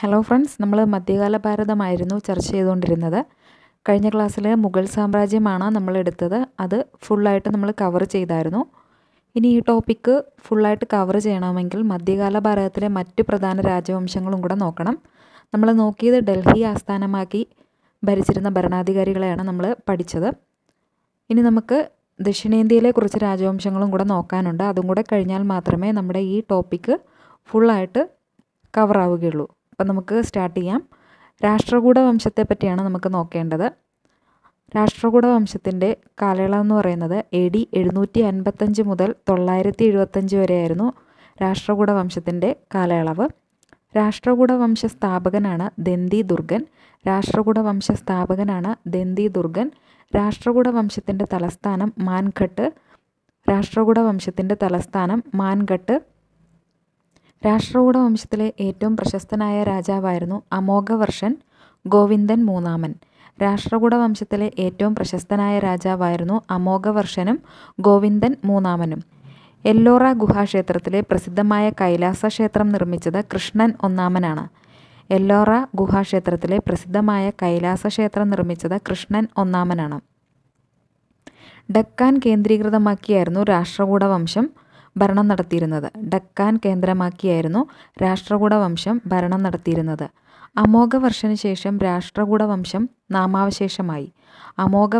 hello friends നമ്മൾ മധ്യകാല ഭാരതമായിരുന്നു ചർച്ച ചെയ്തുകൊണ്ടിരുന്നത് കഴിഞ്ഞ ക്ലാസ്സിൽ മുഗൾ സാമ്രാജ്യമാണ് നമ്മൾ എടുത്തത് അത് ഫുള്ളായിട്ട് നമ്മൾ കവർ ചെയ്തായിരുന്നു ഇനി ഈ ടോപ്പിക്ക് ഫുള്ളായിട്ട് കവർ ചെയ്യണമെങ്കിൽ മധ്യകാല ഭാരതത്തിലെ മറ്റ് പ്രധാന രാജവംശങ്ങളും കൂടെ നോക്കണം നമ്മൾ നോക്കിയത് ഡൽഹി ആസ്ഥാനമാക്കി ഭരിച്ചിരുന്ന ഭരണാധികാരികളെയാണ് നമ്മൾ പഠിച്ചത് ഇനി നമുക്ക് ദക്ഷിണേന്ത്യയിലെ കുറച്ച് രാജവംശങ്ങളും കൂടെ നോക്കാനുണ്ട് അതും കൂടെ കഴിഞ്ഞാൽ മാത്രമേ നമ്മുടെ ഈ ടോപ്പിക്ക് ഫുള്ളായിട്ട് കവറാവുകയുള്ളൂ അപ്പം നമുക്ക് സ്റ്റാർട്ട് ചെയ്യാം രാഷ്ട്രകൂട വംശത്തെ പറ്റിയാണ് നമുക്ക് നോക്കേണ്ടത് രാഷ്ട്രകൂട വംശത്തിൻ്റെ കാലയളവ് എന്ന് പറയുന്നത് എ ഡി എഴുന്നൂറ്റി അൻപത്തഞ്ച് മുതൽ തൊള്ളായിരത്തി എഴുപത്തഞ്ച് വരെയായിരുന്നു രാഷ്ട്രകൂട വംശത്തിൻ്റെ കാലയളവ് രാഷ്ട്രകൂട വംശ സ്ഥാപകനാണ് ദന്തി ദുർഗൻ രാഷ്ട്രകൂട വംശ സ്ഥാപകനാണ് ദന്തി ദുർഗൻ രാഷ്ട്രകൂട വംശത്തിൻ്റെ തലസ്ഥാനം മാൻഘട്ട് രാഷ്ട്രകൂട വംശത്തിൻ്റെ തലസ്ഥാനം മാൻഘട്ട് രാഷ്ട്രകൂട വംശത്തിലെ ഏറ്റവും പ്രശസ്തനായ രാജാവായിരുന്നു അമോഘവർഷൻ ഗോവിന്ദൻ മൂന്നാമൻ രാഷ്ട്രകൂട വംശത്തിലെ ഏറ്റവും പ്രശസ്തനായ രാജാവായിരുന്നു അമോഘവർഷനും ഗോവിന്ദൻ മൂന്നാമനും എല്ലോറ ഗുഹാക്ഷേത്രത്തിലെ പ്രസിദ്ധമായ കൈലാസ ക്ഷേത്രം നിർമ്മിച്ചത് കൃഷ്ണൻ ഒന്നാമനാണ് എല്ലോറ ഗുഹാക്ഷേത്രത്തിലെ പ്രസിദ്ധമായ കൈലാസ ക്ഷേത്രം നിർമ്മിച്ചത് കൃഷ്ണൻ ഒന്നാമനാണ് ഡക്കാൻ കേന്ദ്രീകൃതമാക്കിയായിരുന്നു രാഷ്ട്രകൂട വംശം ഭരണം നടത്തിയിരുന്നത് ഡക്കാൻ കേന്ദ്രമാക്കിയായിരുന്നു രാഷ്ട്രകൂട വംശം ഭരണം നടത്തിയിരുന്നത് വർഷന് ശേഷം രാഷ്ട്രകൂട വംശം നാമാവശേഷമായി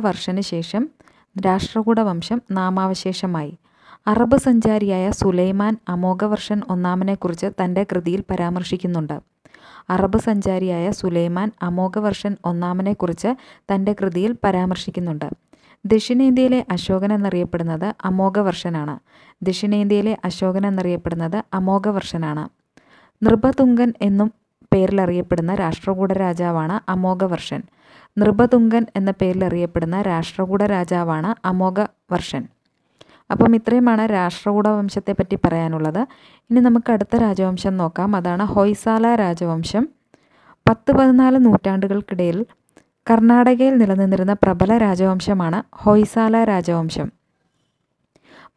വർഷന് ശേഷം രാഷ്ട്രകൂട വംശം നാമാവശേഷമായി അറബ് സഞ്ചാരിയായ സുലൈമാൻ വർഷൻ ഒന്നാമനെക്കുറിച്ച് തൻ്റെ കൃതിയിൽ പരാമർശിക്കുന്നുണ്ട് അറബ് സഞ്ചാരിയായ സുലൈമാൻ വർഷൻ ഒന്നാമനെക്കുറിച്ച് തൻ്റെ കൃതിയിൽ പരാമർശിക്കുന്നുണ്ട് ദക്ഷിണേന്ത്യയിലെ അശോകൻ എന്നറിയപ്പെടുന്നത് അമോഘവർഷനാണ് ദക്ഷിണേന്ത്യയിലെ അശോകൻ എന്നറിയപ്പെടുന്നത് അമോഘവർഷനാണ് നൃപതുംഗൻ എന്നും പേരിൽ അറിയപ്പെടുന്ന രാഷ്ട്രകൂട രാജാവാണ് അമോഘവർഷൻ നൃപതുംഗൻ എന്ന പേരിൽ അറിയപ്പെടുന്ന രാഷ്ട്രകൂട രാജാവാണ് അമോഘവർഷൻ അപ്പം ഇത്രയുമാണ് രാഷ്ട്രകൂട വംശത്തെ പറ്റി പറയാനുള്ളത് ഇനി നമുക്ക് അടുത്ത രാജവംശം നോക്കാം അതാണ് ഹൊയ്സാല രാജവംശം പത്ത് പതിനാല് നൂറ്റാണ്ടുകൾക്കിടയിൽ കർണാടകയിൽ നിലനിന്നിരുന്ന പ്രബല രാജവംശമാണ് ഹൊയ്സാല രാജവംശം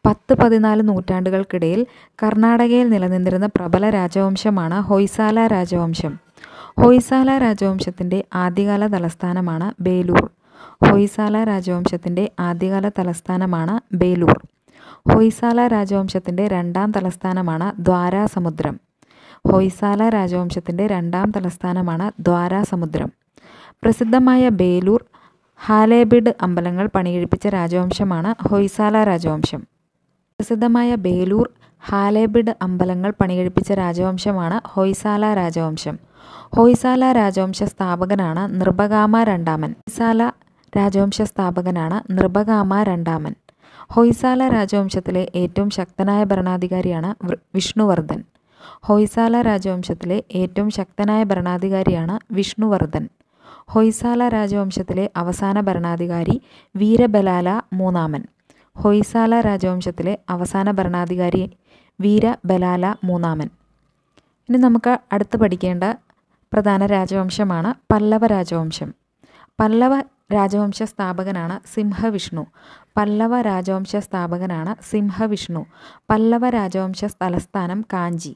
പത്ത് പതിനാല് നൂറ്റാണ്ടുകൾക്കിടയിൽ കർണാടകയിൽ നിലനിന്നിരുന്ന പ്രബല രാജവംശമാണ് ഹൊയ്സാല രാജവംശം ഹൊയ്സാല രാജവംശത്തിൻ്റെ ആദ്യകാല തലസ്ഥാനമാണ് ബേലൂർ ഹൊയ്സാല രാജവംശത്തിൻ്റെ ആദ്യകാല തലസ്ഥാനമാണ് ബേലൂർ ഹൊയ്സാല രാജവംശത്തിൻ്റെ രണ്ടാം തലസ്ഥാനമാണ് ദ്വാരാസമുദ്രം ഹൊയ്സാല രാജവംശത്തിൻ്റെ രണ്ടാം തലസ്ഥാനമാണ് ദ്വാരാസമുദ്രം പ്രസിദ്ധമായ ബേലൂർ ഹാലേബിഡ് അമ്പലങ്ങൾ പണികഴിപ്പിച്ച രാജവംശമാണ് ഹൊയ്സാല രാജവംശം പ്രസിദ്ധമായ ബേലൂർ ഹാലേബിഡ് അമ്പലങ്ങൾ പണികഴിപ്പിച്ച രാജവംശമാണ് ഹൊയ്സാല രാജവംശം ഹൊയ്സാല രാജവംശ സ്ഥാപകനാണ് നൃപകാമ രണ്ടാമൻ ഹൊയ്സാല രാജവംശ സ്ഥാപകനാണ് നൃപകാമ രണ്ടാമൻ ഹൊയ്സാല രാജവംശത്തിലെ ഏറ്റവും ശക്തനായ ഭരണാധികാരിയാണ് വിഷ്ണുവർദ്ധൻ ഹൊയ്സാല രാജവംശത്തിലെ ഏറ്റവും ശക്തനായ ഭരണാധികാരിയാണ് വിഷ്ണുവർദ്ധൻ ഹൊയ്സാല രാജവംശത്തിലെ അവസാന ഭരണാധികാരി വീരബലാല മൂന്നാമൻ ഹൊയ്സാല രാജവംശത്തിലെ അവസാന ഭരണാധികാരി വീരബലാല മൂന്നാമൻ ഇനി നമുക്ക് അടുത്ത് പഠിക്കേണ്ട പ്രധാന രാജവംശമാണ് പല്ലവ രാജവംശം പല്ലവ രാജവംശ സ്ഥാപകനാണ് സിംഹവിഷ്ണു പല്ലവ രാജവംശ സ്ഥാപകനാണ് സിംഹവിഷ്ണു പല്ലവ രാജവംശ തലസ്ഥാനം കാഞ്ചി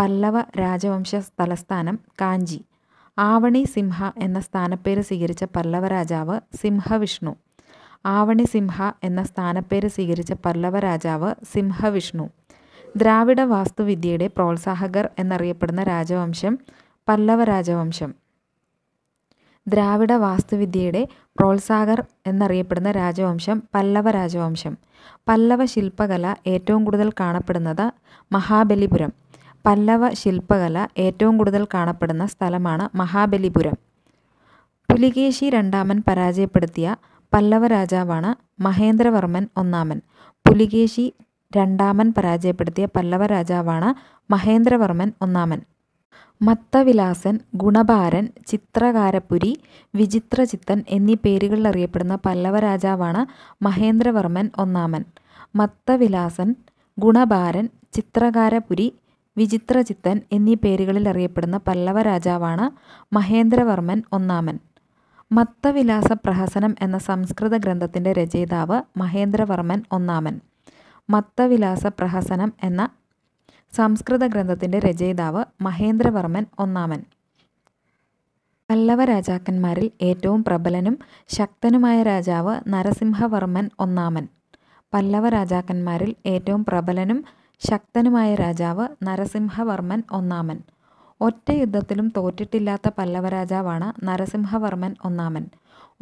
പല്ലവ രാജവംശ തലസ്ഥാനം കാഞ്ചി ആവണി സിംഹ എന്ന സ്ഥാനപ്പേര് സ്വീകരിച്ച പല്ലവ രാജാവ് സിംഹവിഷ്ണു ആവണി സിംഹ എന്ന സ്ഥാനപ്പേര് സ്വീകരിച്ച പല്ലവ രാജാവ് സിംഹവിഷ്ണു ദ്രാവിഡ വാസ്തുവിദ്യയുടെ പ്രോത്സാഹകർ എന്നറിയപ്പെടുന്ന രാജവംശം പല്ലവ രാജവംശം ദ്രാവിഡ വാസ്തുവിദ്യയുടെ പ്രോത്സാഹകർ എന്നറിയപ്പെടുന്ന രാജവംശം പല്ലവ രാജവംശം പല്ലവ ശില്പകല ഏറ്റവും കൂടുതൽ കാണപ്പെടുന്നത് മഹാബലിപുരം പല്ലവ ശില്പകല ഏറ്റവും കൂടുതൽ കാണപ്പെടുന്ന സ്ഥലമാണ് മഹാബലിപുരം പുലികേശി രണ്ടാമൻ പരാജയപ്പെടുത്തിയ പല്ലവ രാജാവാണ് മഹേന്ദ്രവർമ്മൻ ഒന്നാമൻ പുലികേശി രണ്ടാമൻ പരാജയപ്പെടുത്തിയ പല്ലവ രാജാവാണ് മഹേന്ദ്രവർമ്മൻ ഒന്നാമൻ മത്തവിലാസൻ ഗുണഭാരൻ ചിത്രകാരപുരി വിചിത്രചിത്തൻ എന്നീ പേരുകളിൽ അറിയപ്പെടുന്ന പല്ലവ രാജാവാണ് മഹേന്ദ്രവർമ്മൻ ഒന്നാമൻ മത്തവിലാസൻ ഗുണഭാരൻ ചിത്രകാരപുരി വിചിത്രചിത്തൻ എന്നീ പേരുകളിൽ അറിയപ്പെടുന്ന പല്ലവ രാജാവാണ് മഹേന്ദ്രവർമ്മൻ ഒന്നാമൻ മത്തവിലാസ പ്രഹസനം എന്ന സംസ്കൃത ഗ്രന്ഥത്തിൻ്റെ രചയിതാവ് മഹേന്ദ്രവർമ്മൻ ഒന്നാമൻ മത്തവിലാസ പ്രഹസനം എന്ന സംസ്കൃത ഗ്രന്ഥത്തിൻ്റെ രചയിതാവ് മഹേന്ദ്രവർമ്മൻ ഒന്നാമൻ പല്ലവ രാജാക്കന്മാരിൽ ഏറ്റവും പ്രബലനും ശക്തനുമായ രാജാവ് നരസിംഹവർമ്മൻ ഒന്നാമൻ പല്ലവ രാജാക്കന്മാരിൽ ഏറ്റവും പ്രബലനും ശക്തനുമായ രാജാവ് നരസിംഹവർമ്മൻ ഒന്നാമൻ ഒറ്റ യുദ്ധത്തിലും തോറ്റിട്ടില്ലാത്ത പല്ലവരാജാവാണ് നരസിംഹവർമ്മൻ ഒന്നാമൻ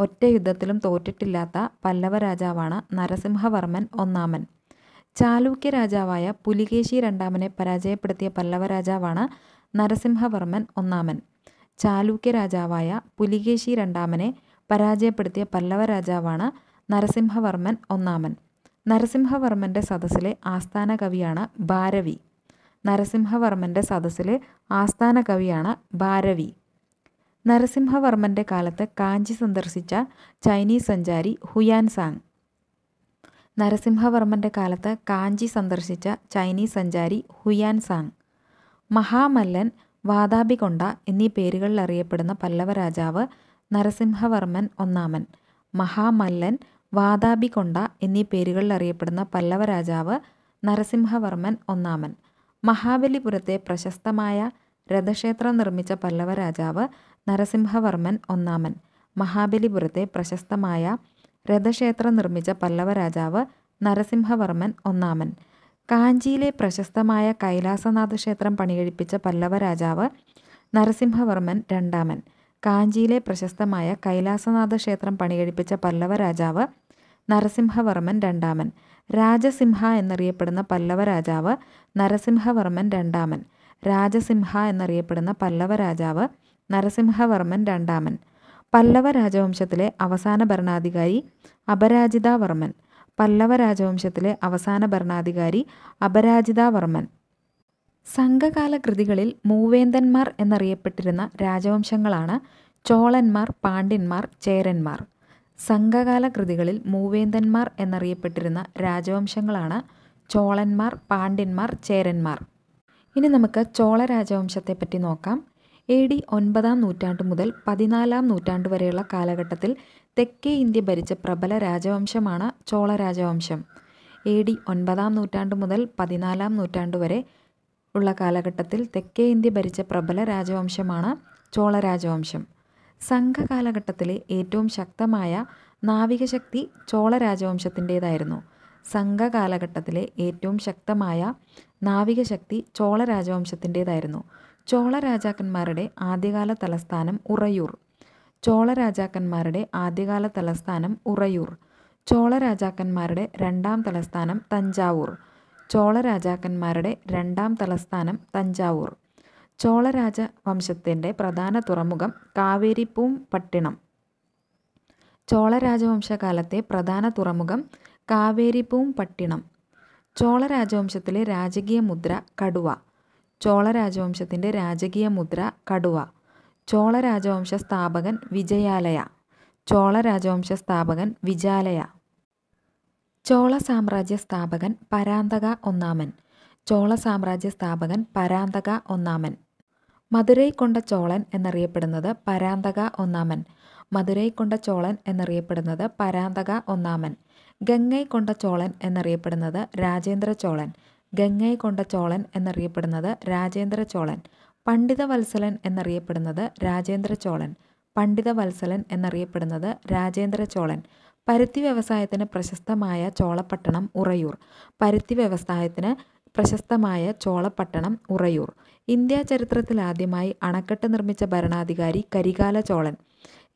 ഒറ്റ യുദ്ധത്തിലും തോറ്റിട്ടില്ലാത്ത പല്ലവരാജാവാണ് നരസിംഹവർമ്മൻ ഒന്നാമൻ ചാലൂക്യ രാജാവായ പുലികേശി രണ്ടാമനെ പരാജയപ്പെടുത്തിയ പല്ലവരാജാവാണ് നരസിംഹവർമ്മൻ ഒന്നാമൻ ചാലൂക്യ രാജാവായ പുലികേശി രണ്ടാമനെ പരാജയപ്പെടുത്തിയ പല്ലവ രാജാവാണ് നരസിംഹവർമ്മൻ ഒന്നാമൻ നരസിംഹവർമ്മൻ്റെ സദസ്സിലെ ആസ്ഥാന കവിയാണ് ഭാരവി നരസിംഹവർമ്മൻ്റെ സദസ്സിലെ ആസ്ഥാന കവിയാണ് ഭാരവി നരസിംഹവർമ്മൻ്റെ കാലത്ത് കാഞ്ചി സന്ദർശിച്ച ചൈനീസ് സഞ്ചാരി ഹുയാൻ സാങ് നരസിംഹവർമ്മൻ്റെ കാലത്ത് കാഞ്ചി സന്ദർശിച്ച ചൈനീസ് സഞ്ചാരി ഹുയാൻ സാങ് മഹാമല്ലൻ വാദാബികൊണ്ട എന്നീ പേരുകളിൽ അറിയപ്പെടുന്ന പല്ലവ രാജാവ് നരസിംഹവർമ്മൻ ഒന്നാമൻ മഹാമല്ലൻ കൊണ്ട എന്നീ പേരുകളിൽ അറിയപ്പെടുന്ന പല്ലവ രാജാവ് നരസിംഹവർമ്മൻ ഒന്നാമൻ മഹാബലിപുരത്തെ പ്രശസ്തമായ രഥക്ഷേത്രം നിർമ്മിച്ച പല്ലവ രാജാവ് നരസിംഹവർമ്മൻ ഒന്നാമൻ മഹാബലിപുരത്തെ പ്രശസ്തമായ രഥക്ഷേത്രം നിർമ്മിച്ച പല്ലവ രാജാവ് നരസിംഹവർമ്മൻ ഒന്നാമൻ കാഞ്ചിയിലെ പ്രശസ്തമായ കൈലാസനാഥ ക്ഷേത്രം പണികഴിപ്പിച്ച പല്ലവ രാജാവ് നരസിംഹവർമ്മൻ രണ്ടാമൻ കാഞ്ചിയിലെ പ്രശസ്തമായ കൈലാസനാഥ ക്ഷേത്രം പണികഴിപ്പിച്ച പല്ലവ രാജാവ് നരസിംഹവർമ്മൻ രണ്ടാമൻ രാജസിംഹ എന്നറിയപ്പെടുന്ന പല്ലവ രാജാവ് നരസിംഹവർമ്മൻ രണ്ടാമൻ രാജസിംഹ എന്നറിയപ്പെടുന്ന പല്ലവ രാജാവ് നരസിംഹവർമ്മൻ രണ്ടാമൻ പല്ലവ രാജവംശത്തിലെ അവസാന ഭരണാധികാരി അപരാജിതാവർമ്മൻ പല്ലവ രാജവംശത്തിലെ അവസാന ഭരണാധികാരി അപരാജിതാവർമ്മൻ സംഘകാല കൃതികളിൽ മൂവേന്ദന്മാർ എന്നറിയപ്പെട്ടിരുന്ന രാജവംശങ്ങളാണ് ചോളന്മാർ പാണ്ഡ്യന്മാർ ചേരന്മാർ സംഘകാല കൃതികളിൽ മൂവേന്ദന്മാർ എന്നറിയപ്പെട്ടിരുന്ന രാജവംശങ്ങളാണ് ചോളന്മാർ പാണ്ഡ്യന്മാർ ചേരന്മാർ ഇനി നമുക്ക് ചോള രാജവംശത്തെപ്പറ്റി നോക്കാം എ ഡി ഒൻപതാം നൂറ്റാണ്ട് മുതൽ പതിനാലാം നൂറ്റാണ്ട് വരെയുള്ള കാലഘട്ടത്തിൽ തെക്കേ ഇന്ത്യ ഭരിച്ച പ്രബല രാജവംശമാണ് ചോള രാജവംശം എ ഡി ഒൻപതാം നൂറ്റാണ്ട് മുതൽ പതിനാലാം നൂറ്റാണ്ട് വരെ ഉള്ള കാലഘട്ടത്തിൽ തെക്കേ ഇന്ത്യ ഭരിച്ച പ്രബല രാജവംശമാണ് ചോള രാജവംശം സംഘകാലഘട്ടത്തിലെ ഏറ്റവും ശക്തമായ നാവികശക്തി ചോള രാജവംശത്തിൻ്റേതായിരുന്നു സംഘകാലഘട്ടത്തിലെ ഏറ്റവും ശക്തമായ നാവികശക്തി ചോള രാജവംശത്തിൻ്റേതായിരുന്നു ചോള രാജാക്കന്മാരുടെ ആദ്യകാല തലസ്ഥാനം ഉറയൂർ ചോള രാജാക്കന്മാരുടെ ആദ്യകാല തലസ്ഥാനം ഉറയൂർ ചോള രാജാക്കന്മാരുടെ രണ്ടാം തലസ്ഥാനം തഞ്ചാവൂർ ചോള രാജാക്കന്മാരുടെ രണ്ടാം തലസ്ഥാനം തഞ്ചാവൂർ ചോളരാജ വംശത്തിൻ്റെ പ്രധാന തുറമുഖം കാവേരിപ്പൂം പട്ടിണം ചോളരാജവംശകാലത്തെ പ്രധാന തുറമുഖം കാവേരിപ്പൂം പട്ടിണം ചോളരാജവംശത്തിലെ രാജകീയ മുദ്ര കടുവ ചോളരാജവംശത്തിൻ്റെ രാജകീയ മുദ്ര കടുവ ചോളരാജവംശ സ്ഥാപകൻ വിജയാലയ ചോളരാജവംശ സ്ഥാപകൻ വിജാലയ ചോള സാമ്രാജ്യ സ്ഥാപകൻ പരാന്തക ഒന്നാമൻ ചോള സാമ്രാജ്യ സ്ഥാപകൻ പരാന്തക ഒന്നാമൻ മധുരൈ കൊണ്ട ചോളൻ എന്നറിയപ്പെടുന്നത് പരാന്തക ഒന്നാമൻ മധുരൈ കൊണ്ട ചോളൻ എന്നറിയപ്പെടുന്നത് പരാന്തക ഒന്നാമൻ ഗംഗൈ കൊണ്ട ചോളൻ എന്നറിയപ്പെടുന്നത് രാജേന്ദ്ര ചോളൻ ഗംഗൈ കൊണ്ട ചോളൻ എന്നറിയപ്പെടുന്നത് രാജേന്ദ്ര ചോളൻ പണ്ഡിത വത്സലൻ എന്നറിയപ്പെടുന്നത് രാജേന്ദ്ര ചോളൻ പണ്ഡിത വത്സലൻ എന്നറിയപ്പെടുന്നത് രാജേന്ദ്ര ചോളൻ പരുത്തി വ്യവസായത്തിന് പ്രശസ്തമായ ചോളപ്പട്ടണം ഉറയൂർ പരുത്തി വ്യവസായത്തിന് പ്രശസ്തമായ ചോളപ്പട്ടണം ഉറയൂർ ഇന്ത്യാ ചരിത്രത്തിലാദ്യമായി അണക്കെട്ട് നിർമ്മിച്ച ഭരണാധികാരി കരികാല ചോളൻ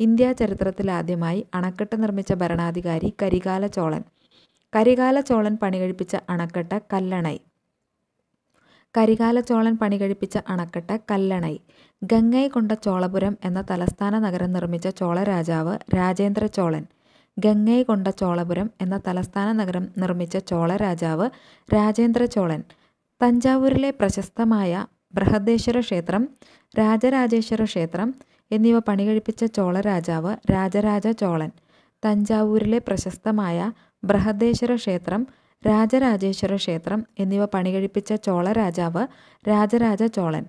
ഇന്ത്യാ ചരിത്രത്തിലാദ്യമായി അണക്കെട്ട് നിർമ്മിച്ച ഭരണാധികാരി കരികാല ചോളൻ കരികാല ചോളൻ പണികഴിപ്പിച്ച അണക്കെട്ട് കല്ലണൈ കരികാല ചോളൻ പണികഴിപ്പിച്ച അണക്കെട്ട് കല്ലണൈ ഗംഗൈ കൊണ്ട ചോളപുരം എന്ന തലസ്ഥാന നഗരം നിർമ്മിച്ച ചോള രാജാവ് രാജേന്ദ്ര ചോളൻ ഗംഗൈ കൊണ്ട ചോളപുരം എന്ന തലസ്ഥാന നഗരം നിർമ്മിച്ച ചോള രാജാവ് രാജേന്ദ്ര ചോളൻ തഞ്ചാവൂരിലെ പ്രശസ്തമായ ബൃഹദേശ്വര ക്ഷേത്രം രാജരാജേശ്വര ക്ഷേത്രം എന്നിവ പണികഴിപ്പിച്ച ചോള രാജാവ് രാജരാജ ചോളൻ തഞ്ചാവൂരിലെ പ്രശസ്തമായ ബൃഹദേശ്വര ക്ഷേത്രം രാജരാജേശ്വര ക്ഷേത്രം എന്നിവ പണികഴിപ്പിച്ച ചോള രാജാവ് രാജരാജ ചോളൻ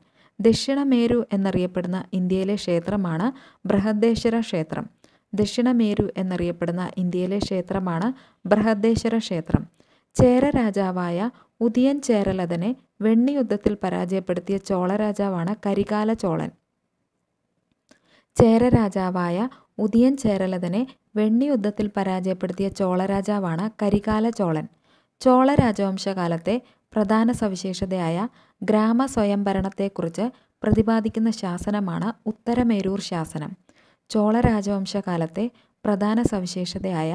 ദക്ഷിണമേരു എന്നറിയപ്പെടുന്ന ഇന്ത്യയിലെ ക്ഷേത്രമാണ് ബൃഹദേശ്വര ക്ഷേത്രം ദക്ഷിണമേരു എന്നറിയപ്പെടുന്ന ഇന്ത്യയിലെ ക്ഷേത്രമാണ് ബൃഹദേശ്വര ക്ഷേത്രം ചേര രാജാവായ ഉദിയൻ ചേരലതനെ വെണ്ണിയുദ്ധത്തിൽ പരാജയപ്പെടുത്തിയ ചോള രാജാവാണ് കരികാല ചോളൻ ചേര രാജാവായ ഉദിയൻ ചേരലതനെ വെണ്ണിയുദ്ധത്തിൽ പരാജയപ്പെടുത്തിയ ചോള രാജാവാണ് കരികാല ചോളൻ ചോള രാജവംശകാലത്തെ പ്രധാന സവിശേഷതയായ ഗ്രാമ സ്വയംഭരണത്തെക്കുറിച്ച് പ്രതിപാദിക്കുന്ന ശാസനമാണ് ഉത്തരമേരൂർ ശാസനം ചോള രാജവംശകാലത്തെ പ്രധാന സവിശേഷതയായ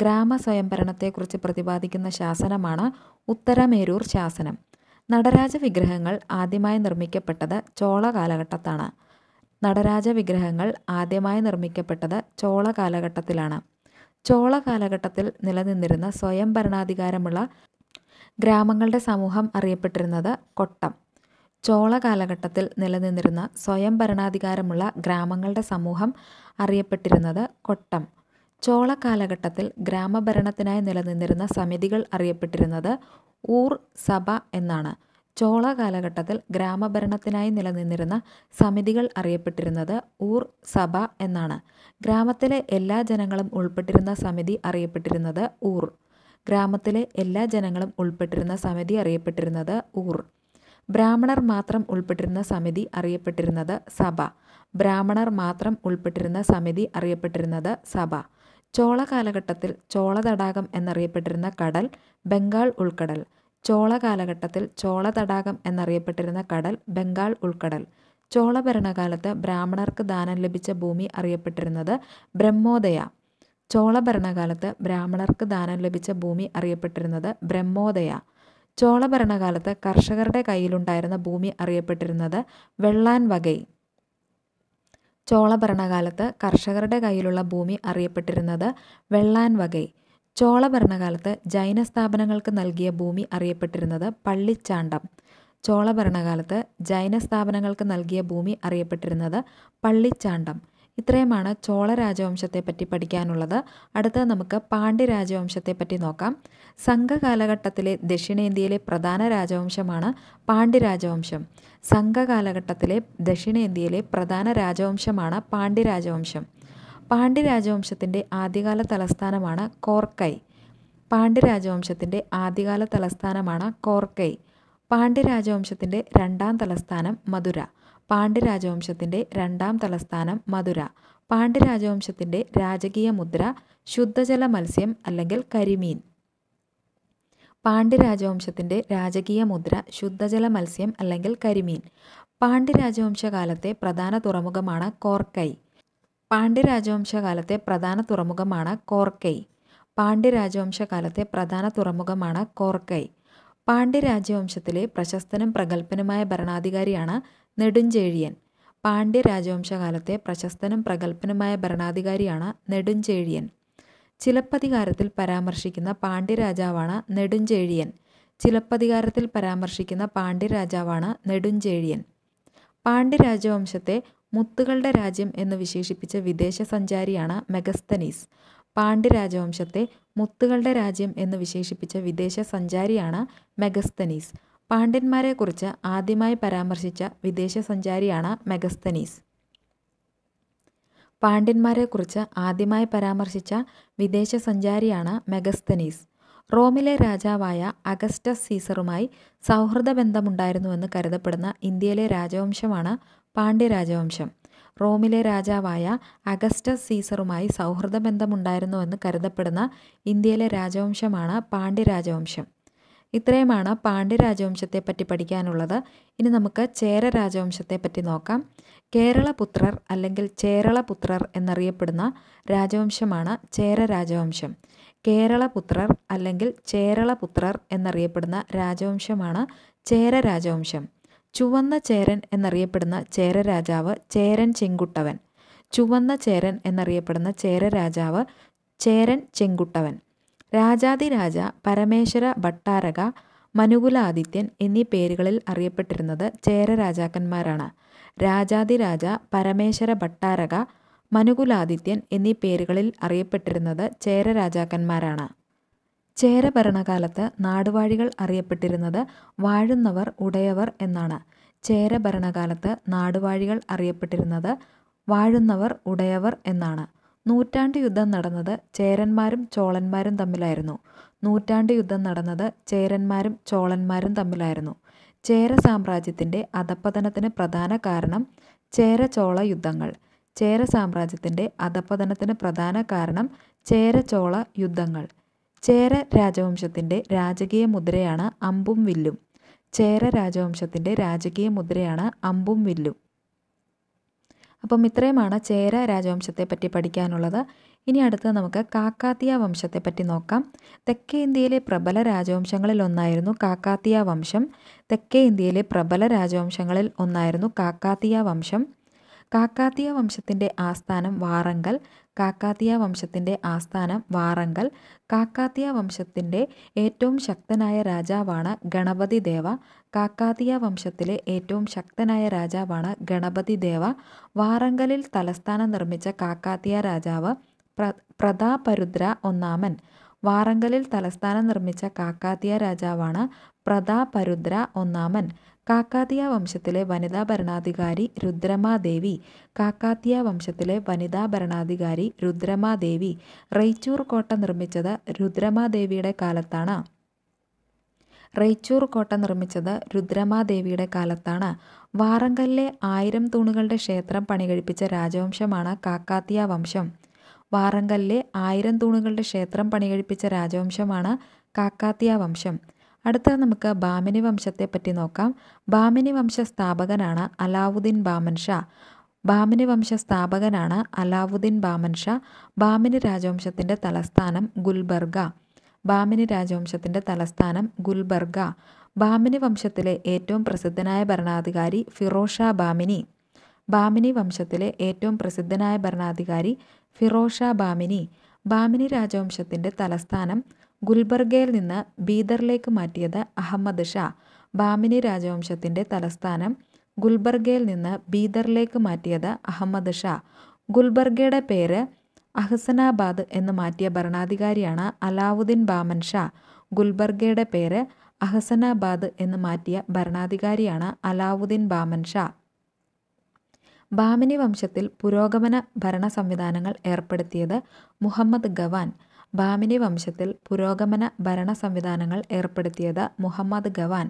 ഗ്രാമസ്വയംഭരണത്തെക്കുറിച്ച് പ്രതിപാദിക്കുന്ന ശാസനമാണ് ഉത്തരമേരൂർ ശാസനം നടരാജ വിഗ്രഹങ്ങൾ ആദ്യമായി നിർമ്മിക്കപ്പെട്ടത് ചോള കാലഘട്ടത്താണ് നടരാജ വിഗ്രഹങ്ങൾ ആദ്യമായി നിർമ്മിക്കപ്പെട്ടത് ചോള കാലഘട്ടത്തിലാണ് ചോള കാലഘട്ടത്തിൽ നിലനിന്നിരുന്ന സ്വയം ഭരണാധികാരമുള്ള ഗ്രാമങ്ങളുടെ സമൂഹം അറിയപ്പെട്ടിരുന്നത് കൊട്ടം ചോള കാലഘട്ടത്തിൽ നിലനിന്നിരുന്ന സ്വയം ഭരണാധികാരമുള്ള ഗ്രാമങ്ങളുടെ സമൂഹം അറിയപ്പെട്ടിരുന്നത് കൊട്ടം ചോള കാലഘട്ടത്തിൽ ഗ്രാമഭരണത്തിനായി നിലനിന്നിരുന്ന സമിതികൾ അറിയപ്പെട്ടിരുന്നത് ഊർ സഭ എന്നാണ് ചോള കാലഘട്ടത്തിൽ ഗ്രാമഭരണത്തിനായി നിലനിന്നിരുന്ന സമിതികൾ അറിയപ്പെട്ടിരുന്നത് ഊർ സഭ എന്നാണ് ഗ്രാമത്തിലെ എല്ലാ ജനങ്ങളും ഉൾപ്പെട്ടിരുന്ന സമിതി അറിയപ്പെട്ടിരുന്നത് ഊർ ഗ്രാമത്തിലെ എല്ലാ ജനങ്ങളും ഉൾപ്പെട്ടിരുന്ന സമിതി അറിയപ്പെട്ടിരുന്നത് ഊർ ബ്രാഹ്മണർ മാത്രം ഉൾപ്പെട്ടിരുന്ന സമിതി അറിയപ്പെട്ടിരുന്നത് സഭ ബ്രാഹ്മണർ മാത്രം ഉൾപ്പെട്ടിരുന്ന സമിതി അറിയപ്പെട്ടിരുന്നത് സഭ ചോള കാലഘട്ടത്തിൽ ചോള തടാകം എന്നറിയപ്പെട്ടിരുന്ന കടൽ ബംഗാൾ ഉൾക്കടൽ ചോള കാലഘട്ടത്തിൽ ചോള തടാകം എന്നറിയപ്പെട്ടിരുന്ന കടൽ ബംഗാൾ ഉൾക്കടൽ ചോള ഭരണകാലത്ത് ബ്രാഹ്മണർക്ക് ദാനം ലഭിച്ച ഭൂമി അറിയപ്പെട്ടിരുന്നത് ബ്രഹ്മോദയ ചോള ഭരണകാലത്ത് ബ്രാഹ്മണർക്ക് ദാനം ലഭിച്ച ഭൂമി അറിയപ്പെട്ടിരുന്നത് ബ്രഹ്മോദയ ചോള ഭരണകാലത്ത് കർഷകരുടെ കയ്യിലുണ്ടായിരുന്ന ഭൂമി അറിയപ്പെട്ടിരുന്നത് വെള്ളാൻ വകൈ ചോള ഭരണകാലത്ത് കർഷകരുടെ കയ്യിലുള്ള ഭൂമി അറിയപ്പെട്ടിരുന്നത് വെള്ളാൻ വകൈ ചോള ഭരണകാലത്ത് ജൈന സ്ഥാപനങ്ങൾക്ക് നൽകിയ ഭൂമി അറിയപ്പെട്ടിരുന്നത് പള്ളിച്ചാണ്ടം ചോള ഭരണകാലത്ത് ജൈന സ്ഥാപനങ്ങൾക്ക് നൽകിയ ഭൂമി അറിയപ്പെട്ടിരുന്നത് പള്ളിച്ചാണ്ടം ഇത്രയുമാണ് ചോള രാജവംശത്തെപ്പറ്റി പഠിക്കാനുള്ളത് അടുത്ത നമുക്ക് പാണ്ഡ്യ രാജവംശത്തെപ്പറ്റി നോക്കാം സംഘകാലഘട്ടത്തിലെ ദക്ഷിണേന്ത്യയിലെ പ്രധാന രാജവംശമാണ് പാണ്ഡ്യ രാജവംശം സംഘകാലഘട്ടത്തിലെ ദക്ഷിണേന്ത്യയിലെ പ്രധാന രാജവംശമാണ് പാണ്ഡ്യ രാജവംശം പാണ്ഡ്യ രാജവംശത്തിൻ്റെ ആദ്യകാല തലസ്ഥാനമാണ് കോർക്കൈ പാണ്ഡ്യ രാജവംശത്തിൻ്റെ ആദ്യകാല തലസ്ഥാനമാണ് കോർക്കൈ പാണ്ഡ്യ രാജവംശത്തിൻ്റെ രണ്ടാം തലസ്ഥാനം മധുര പാണ്ഡ്യരാജവംശത്തിൻ്റെ രണ്ടാം തലസ്ഥാനം മധുര പാണ്ഡ്യരാജവംശത്തിൻ്റെ രാജകീയ മുദ്ര ശുദ്ധജല മത്സ്യം അല്ലെങ്കിൽ കരിമീൻ പാണ്ഡ്യരാജവംശത്തിൻ്റെ രാജകീയ മുദ്ര ശുദ്ധജല മത്സ്യം അല്ലെങ്കിൽ കരിമീൻ പാണ്ഡ്യരാജവംശകാലത്തെ പ്രധാന തുറമുഖമാണ് കോർക്കൈ പാണ്ഡ്യരാജവംശകാലത്തെ പ്രധാന തുറമുഖമാണ് കോർക്കൈ പാണ്ഡ്യരാജവംശകാലത്തെ പ്രധാന തുറമുഖമാണ് കോർക്കൈ പാണ്ഡ്യരാജവംശത്തിലെ പ്രശസ്തനും പ്രഗത്ഭനുമായ ഭരണാധികാരിയാണ് നെടുഞ്ചേഴിയൻ പാണ്ഡ്യ രാജവംശകാലത്തെ പ്രശസ്തനും പ്രഗത്ഭനുമായ ഭരണാധികാരിയാണ് നെടുഞ്ചേഴിയൻ ചിലപ്പതികാരത്തിൽ പരാമർശിക്കുന്ന പാണ്ഡ്യ രാജാവാണ് നെടുഞ്ചേഴിയൻ ചിലപ്പതികാരത്തിൽ പരാമർശിക്കുന്ന പാണ്ഡ്യ രാജാവാണ് നെടുഞ്ചേഴിയൻ പാണ്ഡ്യ രാജവംശത്തെ മുത്തുകളുടെ രാജ്യം എന്ന് വിശേഷിപ്പിച്ച വിദേശ സഞ്ചാരിയാണ് മെഗസ്തനീസ് പാണ്ഡ്യ രാജവംശത്തെ മുത്തുകളുടെ രാജ്യം എന്ന് വിശേഷിപ്പിച്ച വിദേശ സഞ്ചാരിയാണ് മെഗസ്തനീസ് പാണ്ഡ്യന്മാരെക്കുറിച്ച് ആദ്യമായി പരാമർശിച്ച വിദേശ സഞ്ചാരിയാണ് മെഗസ്തനീസ് പാണ്ഡ്യന്മാരെക്കുറിച്ച് ആദ്യമായി പരാമർശിച്ച വിദേശ സഞ്ചാരിയാണ് മെഗസ്തനീസ് റോമിലെ രാജാവായ അഗസ്റ്റസ് സീസറുമായി സൗഹൃദ ബന്ധമുണ്ടായിരുന്നുവെന്ന് കരുതപ്പെടുന്ന ഇന്ത്യയിലെ രാജവംശമാണ് പാണ്ഡ്യ രാജവംശം റോമിലെ രാജാവായ അഗസ്റ്റസ് സീസറുമായി സൗഹൃദ ബന്ധമുണ്ടായിരുന്നുവെന്ന് കരുതപ്പെടുന്ന ഇന്ത്യയിലെ രാജവംശമാണ് പാണ്ഡ്യ രാജവംശം ഇത്രയുമാണ് പാണ്ഡ്യരാജവംശത്തെ പറ്റി പഠിക്കാനുള്ളത് ഇനി നമുക്ക് ചേര രാജവംശത്തെ പറ്റി നോക്കാം കേരളപുത്രർ അല്ലെങ്കിൽ ചേരളപുത്രർ എന്നറിയപ്പെടുന്ന രാജവംശമാണ് ചേര രാജവംശം കേരളപുത്രർ അല്ലെങ്കിൽ ചേരളപുത്രർ എന്നറിയപ്പെടുന്ന രാജവംശമാണ് ചേര രാജവംശം ചുവന്ന ചേരൻ എന്നറിയപ്പെടുന്ന ചേര രാജാവ് ചേരൻ ചെങ്കുട്ടവൻ ചുവന്ന ചേരൻ എന്നറിയപ്പെടുന്ന ചേര രാജാവ് ചേരൻ ചെങ്കുട്ടവൻ രാജാതിരാജ പരമേശ്വര ഭട്ടാരക മനുകുലാദിത്യൻ എന്നീ പേരുകളിൽ അറിയപ്പെട്ടിരുന്നത് ചേര രാജാക്കന്മാരാണ് രാജാതിരാജ പരമേശ്വര ഭട്ടാരക മനുകുലാദിത്യൻ എന്നീ പേരുകളിൽ അറിയപ്പെട്ടിരുന്നത് ചേര രാജാക്കന്മാരാണ് ചേര ഭരണകാലത്ത് നാടുവാഴികൾ അറിയപ്പെട്ടിരുന്നത് വാഴുന്നവർ ഉടയവർ എന്നാണ് ചേര ഭരണകാലത്ത് നാടുവാഴികൾ അറിയപ്പെട്ടിരുന്നത് വാഴുന്നവർ ഉടയവർ എന്നാണ് നൂറ്റാണ്ട് യുദ്ധം നടന്നത് ചേരന്മാരും ചോളന്മാരും തമ്മിലായിരുന്നു നൂറ്റാണ്ട് യുദ്ധം നടന്നത് ചേരന്മാരും ചോളന്മാരും തമ്മിലായിരുന്നു ചേര സാമ്രാജ്യത്തിൻ്റെ അധപ്പതനത്തിന് പ്രധാന കാരണം ചേര ചോള യുദ്ധങ്ങൾ ചേര സാമ്രാജ്യത്തിൻ്റെ അധപ്പതനത്തിന് പ്രധാന കാരണം ചേര ചോള യുദ്ധങ്ങൾ ചേര രാജവംശത്തിൻ്റെ രാജകീയ മുദ്രയാണ് അമ്പും വില്ലും ചേര രാജവംശത്തിൻ്റെ രാജകീയ മുദ്രയാണ് അമ്പും വില്ലും അപ്പം ഇത്രയുമാണ് ചേര രാജവംശത്തെപ്പറ്റി പഠിക്കാനുള്ളത് ഇനി അടുത്ത് നമുക്ക് കാക്കാത്തിയ വംശത്തെപ്പറ്റി നോക്കാം തെക്കേ ഇന്ത്യയിലെ പ്രബല രാജവംശങ്ങളിൽ ഒന്നായിരുന്നു കാക്കാത്തിയ വംശം തെക്കേ ഇന്ത്യയിലെ പ്രബല രാജവംശങ്ങളിൽ ഒന്നായിരുന്നു കാക്കാത്തിയ വംശം കാക്കാത്തിയ വംശത്തിൻ്റെ ആസ്ഥാനം വാറങ്കൽ കാക്കാത്തിയ വംശത്തിൻ്റെ ആസ്ഥാനം വാറങ്കൽ കാക്കാത്തിയ വംശത്തിൻ്റെ ഏറ്റവും ശക്തനായ രാജാവാണ് ഗണപതി ദേവ കാക്കാത്തിയ വംശത്തിലെ ഏറ്റവും ശക്തനായ രാജാവാണ് ഗണപതി ദേവ വാറങ്കലിൽ തലസ്ഥാനം നിർമ്മിച്ച കാക്കാത്തിയ രാജാവ് പ്ര പ്രതാപരുദ്ര ഒന്നാമൻ വാറങ്കലിൽ തലസ്ഥാനം നിർമ്മിച്ച കാക്കാത്തിയ രാജാവാണ് പ്രതാപരുദ്ര ഒന്നാമൻ കാക്കാത്തിയ വംശത്തിലെ വനിതാ ഭരണാധികാരി രുദ്രമാദേവി കാക്കാത്തിയ വംശത്തിലെ വനിതാ ഭരണാധികാരി രുദ്രമാദേവി റൈച്ചൂർ കോട്ട നിർമ്മിച്ചത് രുദ്രമാദേവിയുടെ കാലത്താണ് റൈച്ചൂർ കോട്ട നിർമ്മിച്ചത് രുദ്രമാദേവിയുടെ കാലത്താണ് വാറങ്കലിലെ ആയിരം തൂണുകളുടെ ക്ഷേത്രം പണികഴിപ്പിച്ച രാജവംശമാണ് കാക്കാത്തിയ വംശം വാറങ്കലിലെ ആയിരം തൂണുകളുടെ ക്ഷേത്രം പണികഴിപ്പിച്ച രാജവംശമാണ് കാക്കാത്തിയ വംശം അടുത്തത് നമുക്ക് ബാമിനി വംശത്തെപ്പറ്റി നോക്കാം ബാമിനി വംശ സ്ഥാപകനാണ് അലാവുദ്ദീൻ ബാമൻ ഷാ ബാമിനി വംശ സ്ഥാപകനാണ് അലാവുദ്ദീൻ ബാമൻ ഷാ ബാമിനി രാജവംശത്തിൻ്റെ തലസ്ഥാനം ഗുൽബർഗ ബാമിനി രാജവംശത്തിൻ്റെ തലസ്ഥാനം ഗുൽബർഗ ബാമിനി വംശത്തിലെ ഏറ്റവും പ്രസിദ്ധനായ ഭരണാധികാരി ഫിറോഷ ബാമിനി ബാമിനി വംശത്തിലെ ഏറ്റവും പ്രസിദ്ധനായ ഭരണാധികാരി ഫിറോഷ ബാമിനി ബാമിനി രാജവംശത്തിൻ്റെ തലസ്ഥാനം ഗുൽബർഗയിൽ നിന്ന് ബീദറിലേക്ക് മാറ്റിയത് അഹമ്മദ് ഷാ ബാമിനി രാജവംശത്തിൻ്റെ തലസ്ഥാനം ഗുൽബർഗയിൽ നിന്ന് ബീദറിലേക്ക് മാറ്റിയത് അഹമ്മദ് ഷാ ഗുൽബർഗയുടെ പേര് അഹസനാബാദ് എന്ന് മാറ്റിയ ഭരണാധികാരിയാണ് അലാവുദ്ദീൻ ബാമൻ ഷാ ഗുൽബർഗയുടെ പേര് അഹസനാബാദ് എന്ന് മാറ്റിയ ഭരണാധികാരിയാണ് അലാവുദ്ദീൻ ബാമൻ ഷാ ബാമിനി വംശത്തിൽ പുരോഗമന ഭരണ സംവിധാനങ്ങൾ ഏർപ്പെടുത്തിയത് മുഹമ്മദ് ഗവാൻ ബാമിനി വംശത്തിൽ പുരോഗമന ഭരണ സംവിധാനങ്ങൾ ഏർപ്പെടുത്തിയത് മുഹമ്മദ് ഗവാൻ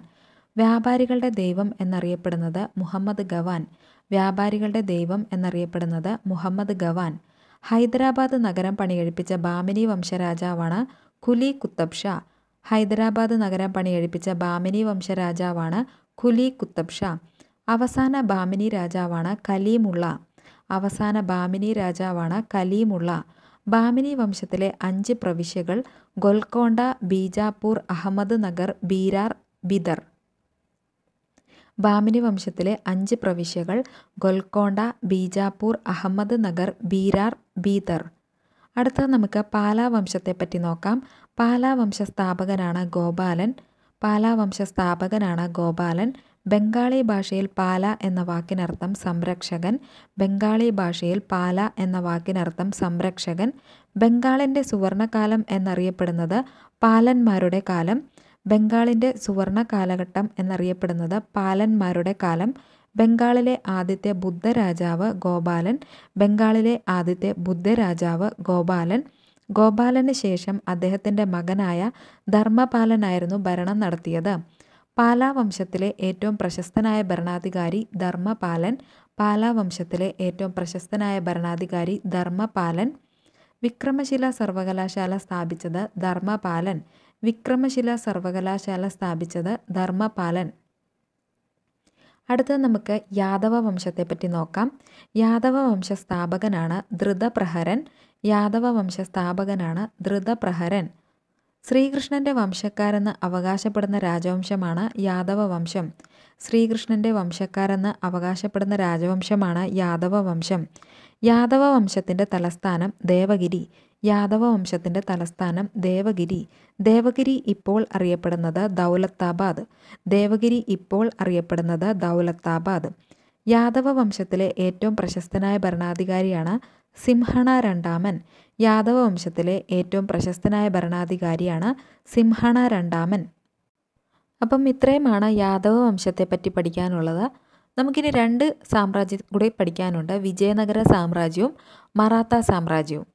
വ്യാപാരികളുടെ ദൈവം എന്നറിയപ്പെടുന്നത് മുഹമ്മദ് ഗവാൻ വ്യാപാരികളുടെ ദൈവം എന്നറിയപ്പെടുന്നത് മുഹമ്മദ് ഗവാൻ ഹൈദരാബാദ് നഗരം പണികഴിപ്പിച്ച ബാമിനി വംശരാജാവാണ് കുലി കുത്തബ് ഷാ ഹൈദരാബാദ് നഗരം പണികഴിപ്പിച്ച ബാമിനി വംശരാജാവാണ് കുലി കുത്തബ് ഷാ അവസാന ബാമിനി രാജാവാണ് കലീമുള്ള അവസാന ബാമിനി രാജാവാണ് കലീമുള്ള ബാമിനി വംശത്തിലെ അഞ്ച് പ്രവിശ്യകൾ ഗൊൽക്കോണ്ട ബീജാപൂർ അഹമ്മദ് നഗർ ബീരാർ ബിദർ ബാമിനി വംശത്തിലെ അഞ്ച് പ്രവിശ്യകൾ ഗൊൽക്കോണ്ട ബീജാപൂർ അഹമ്മദ് നഗർ ബീരാർ ബീദർ അടുത്ത നമുക്ക് പാലാ വംശത്തെപ്പറ്റി നോക്കാം പാലാ വംശ സ്ഥാപകനാണ് ഗോപാലൻ പാലാ വംശ സ്ഥാപകനാണ് ഗോപാലൻ ബംഗാളി ഭാഷയിൽ പാല എന്ന വാക്കിനർത്ഥം സംരക്ഷകൻ ബംഗാളി ഭാഷയിൽ പാല എന്ന വാക്കിനർത്ഥം സംരക്ഷകൻ ബംഗാളിൻ്റെ സുവർണകാലം എന്നറിയപ്പെടുന്നത് പാലന്മാരുടെ കാലം ബംഗാളിൻ്റെ സുവർണ കാലഘട്ടം എന്നറിയപ്പെടുന്നത് പാലന്മാരുടെ കാലം ബംഗാളിലെ ആദ്യത്തെ ബുദ്ധരാജാവ് ഗോപാലൻ ബംഗാളിലെ ആദ്യത്തെ ബുദ്ധരാജാവ് ഗോപാലൻ ഗോപാലന് ശേഷം അദ്ദേഹത്തിൻ്റെ മകനായ ധർമ്മപാലനായിരുന്നു ഭരണം നടത്തിയത് പാലാ വംശത്തിലെ ഏറ്റവും പ്രശസ്തനായ ഭരണാധികാരി ധർമ്മപാലൻ പാലാ വംശത്തിലെ ഏറ്റവും പ്രശസ്തനായ ഭരണാധികാരി ധർമ്മപാലൻ വിക്രമശില സർവകലാശാല സ്ഥാപിച്ചത് ധർമ്മപാലൻ വിക്രമശില സർവകലാശാല സ്ഥാപിച്ചത് ധർമ്മപാലൻ അടുത്ത നമുക്ക് യാദവ വംശത്തെപ്പറ്റി നോക്കാം യാദവ വംശ ധൃതപ്രഹരൻ യാദവ വംശ സ്ഥാപകനാണ് ധൃതപ്രഹരൻ ശ്രീകൃഷ്ണന്റെ വംശക്കാരെന്ന് അവകാശപ്പെടുന്ന രാജവംശമാണ് യാദവ വംശം ശ്രീകൃഷ്ണന്റെ വംശക്കാരെന്ന് അവകാശപ്പെടുന്ന രാജവംശമാണ് യാദവ വംശം യാദവ വംശത്തിന്റെ തലസ്ഥാനം ദേവഗിരി യാദവ വംശത്തിന്റെ തലസ്ഥാനം ദേവഗിരി ദേവഗിരി ഇപ്പോൾ അറിയപ്പെടുന്നത് ദൗലത്താബാദ് ദേവഗിരി ഇപ്പോൾ അറിയപ്പെടുന്നത് ദൗലത്താബാദ് യാദവ വംശത്തിലെ ഏറ്റവും പ്രശസ്തനായ ഭരണാധികാരിയാണ് സിംഹണ രണ്ടാമൻ യാദവ വംശത്തിലെ ഏറ്റവും പ്രശസ്തനായ ഭരണാധികാരിയാണ് സിംഹണ രണ്ടാമൻ അപ്പം ഇത്രയുമാണ് യാദവ വംശത്തെപ്പറ്റി പഠിക്കാനുള്ളത് നമുക്കിനി രണ്ട് സാമ്രാജ്യം കൂടെ പഠിക്കാനുണ്ട് വിജയനഗര സാമ്രാജ്യവും മറാത്ത സാമ്രാജ്യവും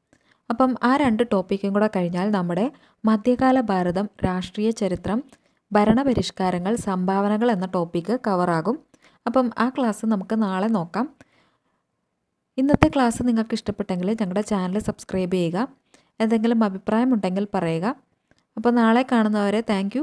അപ്പം ആ രണ്ട് ടോപ്പിക്കും കൂടെ കഴിഞ്ഞാൽ നമ്മുടെ മധ്യകാല ഭാരതം രാഷ്ട്രീയ ചരിത്രം ഭരണപരിഷ്കാരങ്ങൾ സംഭാവനകൾ എന്ന ടോപ്പിക്ക് കവറാകും അപ്പം ആ ക്ലാസ് നമുക്ക് നാളെ നോക്കാം ഇന്നത്തെ ക്ലാസ് നിങ്ങൾക്ക് ഇഷ്ടപ്പെട്ടെങ്കിൽ ഞങ്ങളുടെ ചാനൽ സബ്സ്ക്രൈബ് ചെയ്യുക എന്തെങ്കിലും അഭിപ്രായമുണ്ടെങ്കിൽ പറയുക അപ്പോൾ നാളെ കാണുന്നവരെ താങ്ക്